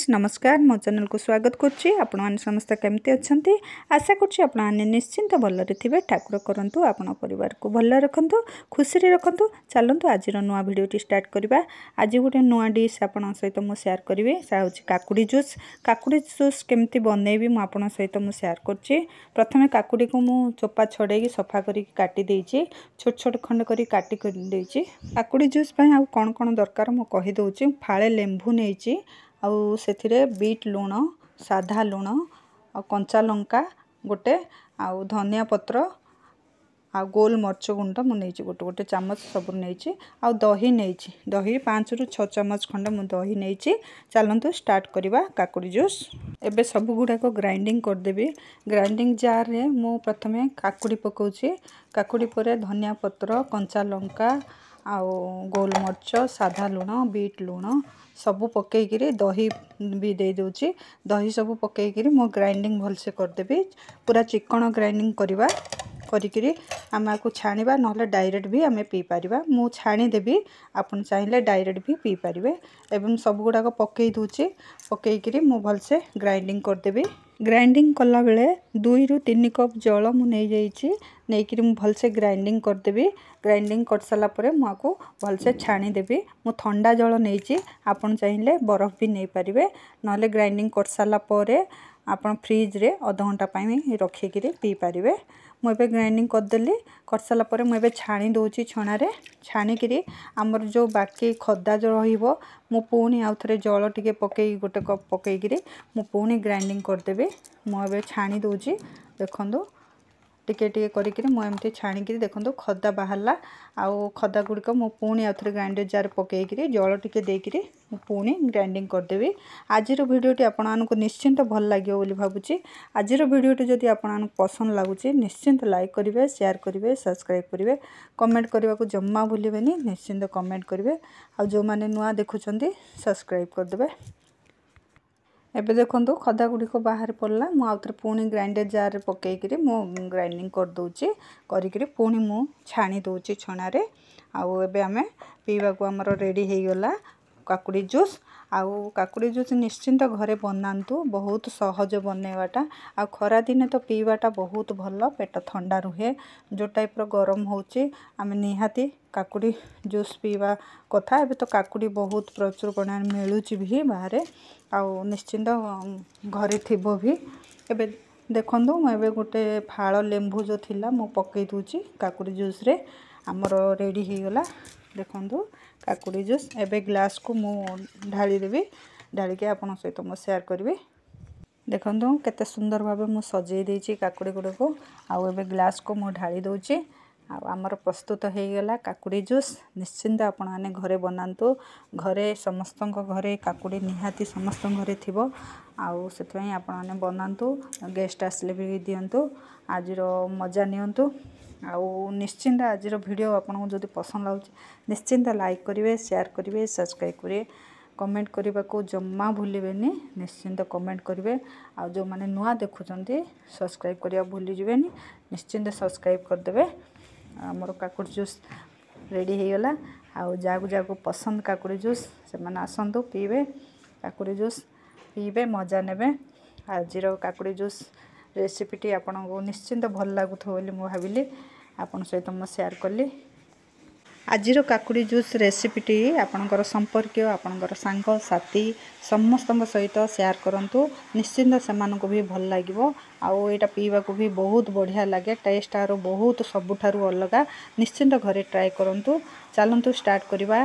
friends ନମସ୍କାର ମୋ ଚ୍ୟାନେଲ୍କୁ ସ୍ୱାଗତ କରୁଛି ଆପଣମାନେ ସମସ୍ତେ କେମିତି ଅଛନ୍ତି ଆଶା କରୁଛି ଆପଣମାନେ ନିଶ୍ଚିନ୍ତ ଭଲରେ ଥିବେ ଠାକୁର କରନ୍ତୁ ଆପଣ ପରିବାରକୁ ଭଲ ରଖନ୍ତୁ ଖୁସିରେ ରଖନ୍ତୁ ଚାଲନ୍ତୁ ଆଜିର ନୂଆ ଭିଡ଼ିଓଟି ଷ୍ଟାର୍ଟ କରିବା ଆଜି ଗୋଟେ ନୂଆ ଡିସ୍ ଆପଣଙ୍କ ସହିତ ମୁଁ ସେୟାର କରିବି ସେ ହେଉଛି କାକୁଡ଼ି ଜୁସ୍ କାକୁଡ଼ି ଜୁସ୍ କେମିତି ବନେଇବି ମୁଁ ଆପଣଙ୍କ ସହିତ ମୁଁ ସେୟାର୍ କରୁଛି ପ୍ରଥମେ କାକୁଡ଼ିକୁ ମୁଁ ଚୋପା ଛଡ଼େଇକି ସଫା କରିକି କାଟି ଦେଇଛି ଛୋଟ ଛୋଟ ଖଣ୍ଡ କରି କାଟି କରି ଦେଇଛି କାକୁଡ଼ି ଜୁସ୍ ପାଇଁ ଆଉ କ'ଣ କ'ଣ ଦରକାର ମୁଁ କହିଦେଉଛି ଫାଳେ ଲେମ୍ବୁ ନେଇଛି ଆଉ ସେଥିରେ ବିଟ୍ ଲୁଣ ସାଧା ଲୁଣ ଆଉ କଞ୍ଚା ଲଙ୍କା ଗୋଟେ ଆଉ ଧନିଆ ପତ୍ର ଆଉ ଗୋଲମରିଚ ଗୁଣ୍ଡ ମୁଁ ନେଇଛି ଗୋଟେ ଗୋଟେ ଚାମଚ ସବୁ ନେଇଛି ଆଉ ଦହି ନେଇଛି ଦହି ପାଞ୍ଚରୁ ଛଅ ଚାମଚ ଖଣ୍ଡ ମୁଁ ଦହି ନେଇଛି ଚାଲନ୍ତୁ ଷ୍ଟାର୍ଟ କରିବା କାକୁଡ଼ି ଜୁସ୍ ଏବେ ସବୁଗୁଡ଼ାକ ଗ୍ରାଇଣ୍ଡିଙ୍ଗ କରିଦେବି ଗ୍ରାଇଣ୍ଡିଙ୍ଗ ଜାର୍ରେ ମୁଁ ପ୍ରଥମେ କାକୁଡ଼ି ପକାଉଛି କାକୁଡ଼ି ପରେ ଧନିଆ ପତ୍ର କଞ୍ଚା ଆଉ ଗୋଲମରିଚ ସାଧା ଲୁଣ ବିଟ୍ ଲୁଣ ସବୁ ପକାଇକିରି ଦହି ବି ଦେଇ ଦେଉଛି ଦହି ସବୁ ପକାଇକିରି ମୁଁ ଗ୍ରାଇଣ୍ଡିଙ୍ଗ ଭଲସେ କରିଦେବି ପୁରା ଚିକଣ ଗ୍ରାଇଣ୍ଡିଙ୍ଗ କରିବା କରିକିରି ଆମେ ଆକୁ ଛାଣିବା ନହେଲେ ଡାଇରେକ୍ଟ ବି ଆମେ ପିଇପାରିବା ମୁଁ ଛାଣିଦେବି ଆପଣ ଚାହିଁଲେ ଡାଇରେକ୍ଟ ବି ପିଇପାରିବେ ଏବଂ ସବୁଗୁଡ଼ାକ ପକାଇ ଦେଉଛି ପକାଇକିରି ମୁଁ ଭଲସେ ଗ୍ରାଇଣ୍ଡିଙ୍ଗ କରିଦେବି ଗ୍ରାଇଣ୍ଡିଙ୍ଗ କଲାବେଳେ ଦୁଇରୁ ତିନି କପ୍ ଜଳ ମୁଁ ନେଇଯାଇଛି ନେଇକିରି ମୁଁ ଭଲସେ ଗ୍ରାଇଣ୍ଡିଙ୍ଗ କରିଦେବି ଗ୍ରାଇଣ୍ଡିଙ୍ଗ କରିସାରିଲା ପରେ ମୁଁ ଆକୁ ଭଲସେ ଛାଣିଦେବି ମୁଁ ଥଣ୍ଡା ଜଳ ନେଇଛି ଆପଣ ଚାହିଁଲେ ବରଫ ବି ନେଇପାରିବେ ନହେଲେ ଗ୍ରାଇଣ୍ଡିଙ୍ଗ କରିସାରିଲା ପରେ ଆପଣ ଫ୍ରିଜ୍ରେ ଅଧଘଣ୍ଟା ପାଇଁ ରଖିକିରି ପିଇପାରିବେ ମୁଁ ଏବେ ଗ୍ରାଇଣ୍ଡିଙ୍ଗ କରିଦେଲି କରିସାରିଲା ପରେ ମୁଁ ଏବେ ଛାଣି ଦେଉଛି ଛଣାରେ ଛାଣିକିରି ଆମର ଯେଉଁ ବାକି ଖଦା ଯେଉଁ ରହିବ ମୁଁ ପୁଣି ଆଉ ଥରେ ଜଳ ଟିକେ ପକାଇ ଗୋଟେ କପ୍ ପକେଇକିରି ମୁଁ ପୁଣି ଗ୍ରାଇଣ୍ଡିଙ୍ଗ କରିଦେବି ମୁଁ ଏବେ ଛାଣି ଦେଉଛି ଦେଖନ୍ତୁ ଟିକେ ଟିକେ କରିକିରି ମୁଁ ଏମିତି ଛାଣିକିରି ଦେଖନ୍ତୁ ଖଦା ବାହାରିଲା ଆଉ ଖଦା ଗୁଡ଼ିକ ମୁଁ ପୁଣି ଆଉ ଥରେ ଗ୍ରାଇଣ୍ଡର ଜାର୍ ପକାଇକିରି ଜଳ ଟିକେ ଦେଇକିରି ମୁଁ ପୁଣି ଗ୍ରାଇଣ୍ଡିଙ୍ଗ କରିଦେବି ଆଜିର ଭିଡ଼ିଓଟି ଆପଣମାନଙ୍କୁ ନିଶ୍ଚିନ୍ତ ଭଲ ଲାଗିବ ବୋଲି ଭାବୁଛି ଆଜିର ଭିଡ଼ିଓଟି ଯଦି ଆପଣମାନଙ୍କୁ ପସନ୍ଦ ଲାଗୁଛି ନିଶ୍ଚିନ୍ତ ଲାଇକ୍ କରିବେ ସେୟାର କରିବେ ସବସ୍କ୍ରାଇବ୍ କରିବେ କମେଣ୍ଟ କରିବାକୁ ଜମା ଭୁଲିବେନି ନିଶ୍ଚିନ୍ତ କମେଣ୍ଟ କରିବେ ଆଉ ଯେଉଁମାନେ ନୂଆ ଦେଖୁଛନ୍ତି ସବସ୍କ୍ରାଇବ୍ କରିଦେବେ ଏବେ ଦେଖନ୍ତୁ ଖଦାଗୁଡ଼ିକ ବାହାରି ପଡ଼ିଲା ମୁଁ ଆଉ ଥରେ ପୁଣି ଗ୍ରାଇଣ୍ଡର୍ ଜାର୍ରେ ପକାଇକିରି ମୁଁ ଗ୍ରାଇଣ୍ଡିଂ କରିଦେଉଛି କରିକିରି ପୁଣି ମୁଁ ଛାଣି ଦେଉଛି ଛଣାରେ ଆଉ ଏବେ ଆମେ ପିଇବାକୁ ଆମର ରେଡ଼ି ହେଇଗଲା କାକୁଡ଼ି ଜୁସ୍ ଆଉ କାକୁଡ଼ି ଜୁସ୍ ନିଶ୍ଚିନ୍ତ ଘରେ ବନାନ୍ତୁ ବହୁତ ସହଜ ବନେଇବାଟା ଆଉ ଖରାଦିନେ ତ ପିଇବାଟା ବହୁତ ଭଲ ପେଟ ଥଣ୍ଡା ରୁହେ ଯେଉଁ ଟାଇପ୍ର ଗରମ ହେଉଛି ଆମେ ନିହାତି କାକୁଡ଼ି ଜୁସ୍ ପିଇବା କଥା ଏବେ ତ କାକୁଡ଼ି ବହୁତ ପ୍ରଚୁର ପରିମାଣରେ ମିଳୁଛି ବି ବାହାରେ ଆଉ ନିଶ୍ଚିନ୍ତ ଘରେ ଥିବ ବି ଏବେ ଦେଖନ୍ତୁ ମୁଁ ଏବେ ଗୋଟେ ଫାଳ ଲେମ୍ବୁ ଯେଉଁ ଥିଲା ମୁଁ ପକାଇ ଦେଉଛି କାକୁଡ଼ି ଜୁସ୍ରେ ଆମର ରେଡ଼ି ହେଇଗଲା ଦେଖନ୍ତୁ କାକୁଡ଼ି ଜୁସ୍ ଏବେ ଗ୍ଲାସ୍କୁ ମୁଁ ଢାଳିଦେବି ଢାଳିକି ଆପଣଙ୍କ ସହିତ ମୁଁ ସେୟାର୍ କରିବି ଦେଖନ୍ତୁ କେତେ ସୁନ୍ଦର ଭାବେ ମୁଁ ସଜେଇ ଦେଇଛି କାକୁଡ଼ି ଗୁଡ଼ିକୁ ଆଉ ଏବେ ଗ୍ଲାସ୍କୁ ମୁଁ ଢାଳି ଦେଉଛି ଆଉ ଆମର ପ୍ରସ୍ତୁତ ହେଇଗଲା କାକୁଡ଼ି ଜୁସ୍ ନିଶ୍ଚିନ୍ତ ଆପଣମାନେ ଘରେ ବନାନ୍ତୁ ଘରେ ସମସ୍ତଙ୍କ ଘରେ କାକୁଡ଼ି ନିହାତି ସମସ୍ତଙ୍କ ଘରେ ଥିବ ଆଉ ସେଥିପାଇଁ ଆପଣମାନେ ବନାନ୍ତୁ ଗେଷ୍ଟ ଆସିଲେ ବି ଦିଅନ୍ତୁ ଆଜିର ମଜା ନିଅନ୍ତୁ ଆଉ ନିଶ୍ଚିନ୍ତ ଆଜିର ଭିଡ଼ିଓ ଆପଣଙ୍କୁ ଯଦି ପସନ୍ଦ ଲାଗୁଛି ନିଶ୍ଚିନ୍ତ ଲାଇକ୍ କରିବେ ସେୟାର କରିବେ ସବସ୍କ୍ରାଇବ୍ କରିବେ କମେଣ୍ଟ କରିବାକୁ ଜମା ଭୁଲିବେନି ନିଶ୍ଚିନ୍ତ କମେଣ୍ଟ କରିବେ ଆଉ ଯେଉଁମାନେ ନୂଆ ଦେଖୁଛନ୍ତି ସବସ୍କ୍ରାଇବ୍ କରିବା ଭୁଲିଯିବେନି ନିଶ୍ଚିନ୍ତ ସବସ୍କ୍ରାଇବ୍ କରିଦେବେ ଆମର କାକୁଡ଼ି ଜୁସ୍ ରେଡ଼ି ହୋଇଗଲା ଆଉ ଯାହାକୁ ଯାହାକୁ ପସନ୍ଦ କାକୁଡ଼ି ଜୁସ୍ ସେମାନେ ଆସନ୍ତୁ ପିଇବେ କାକୁଡ଼ି ଜୁସ୍ ପିଇବେ ମଜା ନେବେ ଆଜିର କାକୁଡ଼ି ଜୁସ୍ ରେସିପିଟି ଆପଣଙ୍କୁ ନିଶ୍ଚିନ୍ତ ଭଲ ଲାଗୁଥିବ ବୋଲି ମୁଁ ଭାବିଲି ଆପଣ ସହିତ ମୁଁ ସେୟାର କଲି ଆଜିର କାକୁଡ଼ି ଜୁସ୍ ରେସିପିଟି ଆପଣଙ୍କର ସମ୍ପର୍କୀୟ ଆପଣଙ୍କର ସାଙ୍ଗସାଥି ସମସ୍ତଙ୍କ ସହିତ ସେୟାର କରନ୍ତୁ ନିଶ୍ଚିନ୍ତ ସେମାନଙ୍କୁ ବି ଭଲ ଲାଗିବ ଆଉ ଏଇଟା ପିଇବାକୁ ବି ବହୁତ ବଢ଼ିଆ ଲାଗେ ଟେଷ୍ଟ ଆରୁ ବହୁତ ସବୁଠାରୁ ଅଲଗା ନିଶ୍ଚିନ୍ତ ଘରେ ଟ୍ରାଏ କରନ୍ତୁ ଚାଲନ୍ତୁ ଷ୍ଟାର୍ଟ କରିବା